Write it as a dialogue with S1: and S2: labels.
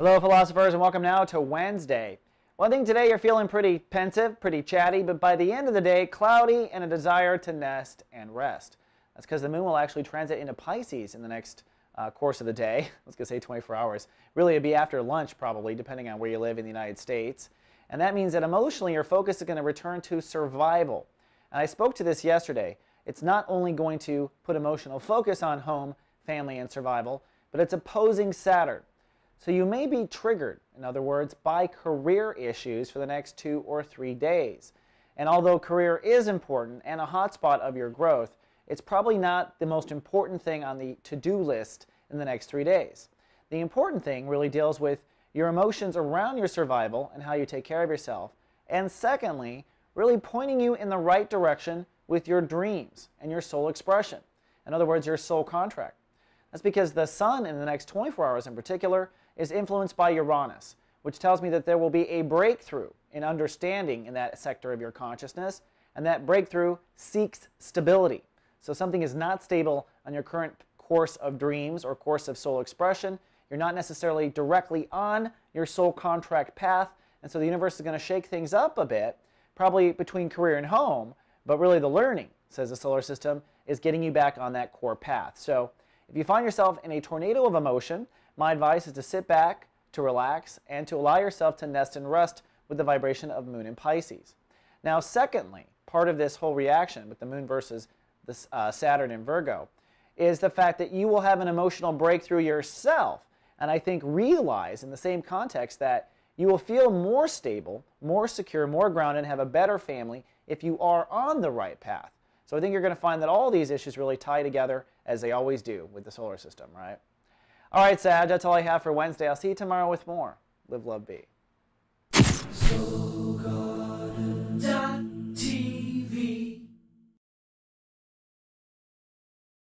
S1: Hello, philosophers, and welcome now to Wednesday. One thing today you're feeling pretty pensive, pretty chatty, but by the end of the day, cloudy and a desire to nest and rest. That's because the moon will actually transit into Pisces in the next uh, course of the day. Let's go say 24 hours. Really, it'd be after lunch, probably, depending on where you live in the United States. And that means that emotionally, your focus is going to return to survival. And I spoke to this yesterday. It's not only going to put emotional focus on home, family, and survival, but it's opposing Saturn. So you may be triggered, in other words, by career issues for the next two or three days. And although career is important and a hotspot of your growth, it's probably not the most important thing on the to do list in the next three days. The important thing really deals with your emotions around your survival and how you take care of yourself. And secondly, really pointing you in the right direction with your dreams and your soul expression. In other words, your soul contract. That's because the sun in the next 24 hours in particular is influenced by Uranus, which tells me that there will be a breakthrough in understanding in that sector of your consciousness, and that breakthrough seeks stability. So something is not stable on your current course of dreams or course of soul expression. You're not necessarily directly on your soul contract path, and so the universe is going to shake things up a bit, probably between career and home, but really the learning, says the solar system, is getting you back on that core path. So if you find yourself in a tornado of emotion, my advice is to sit back, to relax, and to allow yourself to nest and rest with the vibration of Moon in Pisces. Now, secondly, part of this whole reaction with the Moon versus the uh, Saturn in Virgo is the fact that you will have an emotional breakthrough yourself. And I think realize in the same context that you will feel more stable, more secure, more grounded, and have a better family if you are on the right path. So I think you're going to find that all these issues really tie together as they always do with the solar system, right? All right, Sag, that's all I have for Wednesday. I'll see you tomorrow with more. Live, love, be. So